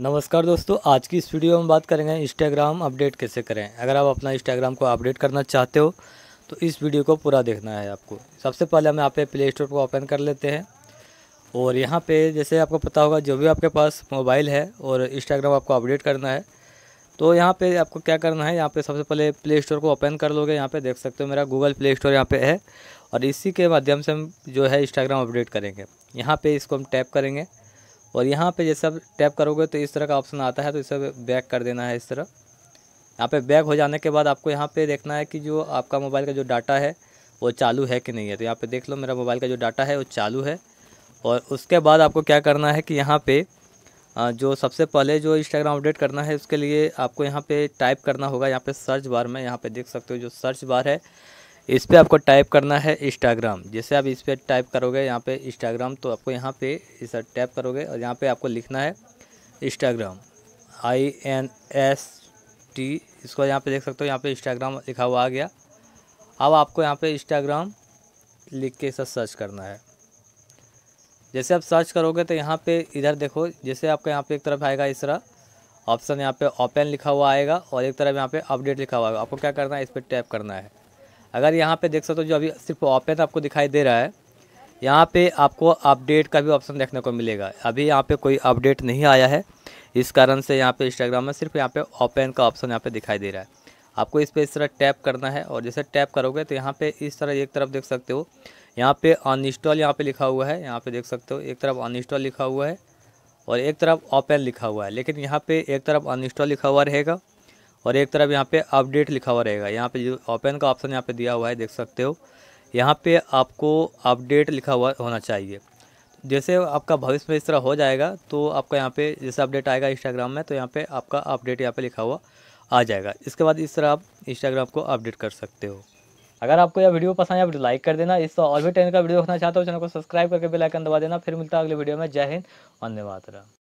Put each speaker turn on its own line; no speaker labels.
नमस्कार दोस्तों आज की इस वीडियो में बात करेंगे इंस्टाग्राम अपडेट कैसे करें अगर आप अपना इंस्टाग्राम को अपडेट करना चाहते हो तो इस वीडियो को पूरा देखना है आपको सबसे पहले हम यहाँ पे प्ले स्टोर को ओपन कर लेते हैं और यहाँ पे जैसे आपको पता होगा जो भी आपके पास मोबाइल है और इंस्टाग्राम आपको अपडेट करना है तो यहाँ पर आपको क्या करना है यहाँ पर सबसे पहले प्ले स्टोर को ओपन कर लोगे यहाँ पर देख सकते हो मेरा गूगल प्ले स्टोर यहाँ पर है और इसी के माध्यम से हम जो है इंस्टाग्राम अपडेट करेंगे यहाँ पर इसको हम टैप करेंगे और यहाँ पे जैसे आप टैप करोगे तो इस तरह का ऑप्शन आता है तो इसे बैक कर देना है इस तरह यहाँ पे बैक हो जाने के बाद आपको यहाँ पे देखना है कि जो आपका मोबाइल का जो डाटा है वो चालू है कि नहीं है तो यहाँ पे देख लो मेरा मोबाइल का जो डाटा है वो चालू है और उसके बाद आपको क्या करना है कि यहाँ पर जो सबसे पहले जो इंस्टाग्राम अपडेट करना है उसके लिए आपको यहाँ पर टाइप करना होगा यहाँ पर सर्च बार में यहाँ पर देख सकते हो जो सर्च बार है इस पर आपको टाइप करना है इंस्टाग्राम जैसे आप इस पर टाइप करोगे यहाँ पे इंस्टाग्राम तो आपको यहाँ पे इस टैप करोगे और यहाँ पे आपको लिखना है Instagram I N S T इसको यहाँ पे देख सकते हो यहाँ पे इंस्टाग्राम लिखा हुआ आ गया अब आपको यहाँ पे इंस्टाग्राम लिख के इसे सर्च करना है जैसे आप सर्च करोगे तो यहाँ पे इधर देखो जैसे आपको यहाँ पे एक तरफ आएगा इस तरह ऑप्शन यहाँ पे ओपन लिखा हुआ आएगा और एक तरफ यहाँ पे अपडेट लिखा हुआ आएगा आपको क्या करना है इस पर टैप करना है अगर यहाँ पे देख सकते हो तो जो अभी सिर्फ ओपन आपको दिखाई दे रहा है यहाँ पे आपको अपडेट का भी ऑप्शन देखने को मिलेगा अभी यहाँ पे कोई अपडेट नहीं आया है इस कारण से यहाँ पे इंस्टाग्राम में सिर्फ यहाँ पे ओपन का ऑप्शन यहाँ पे दिखाई दे रहा है आपको इस पर इस तरह टैप करना है और जैसे टैप करोगे तो यहाँ पर इस तरह एक तरफ देख सकते हो यहाँ पर अनइंस्टॉल यहाँ पर लिखा हुआ है यहाँ पर देख सकते हो एक तरफ अनइंस्टॉल लिखा हुआ है और एक तरफ ओपन लिखा हुआ है लेकिन यहाँ पर एक तरफ अनइंस्टॉल लिखा हुआ रहेगा और एक तरफ यहाँ पे अपडेट लिखा हुआ रहेगा यहाँ पे जो ओपन का ऑप्शन यहाँ पे दिया हुआ है देख सकते हो यहाँ पे आपको अपडेट लिखा हुआ होना चाहिए जैसे आपका भविष्य में इस तरह हो जाएगा तो आपका यहाँ पे जैसे अपडेट आएगा इंस्टाग्राम में तो यहाँ पे आपका अपडेट यहाँ पे लिखा हुआ आ जाएगा इसके बाद इस तरह आप इंस्टाग्राम को अपडेट कर सकते हो अगर आपको यह वीडियो पसंद है तो लाइक कर देना इस तो और भी टेन का वीडियो देखना चाहते हो चैनल को सब्सक्राइब करके बेलाइकन दबा देना फिर मिलता है अगले वीडियो में जय हिंद धन्यवाद रहा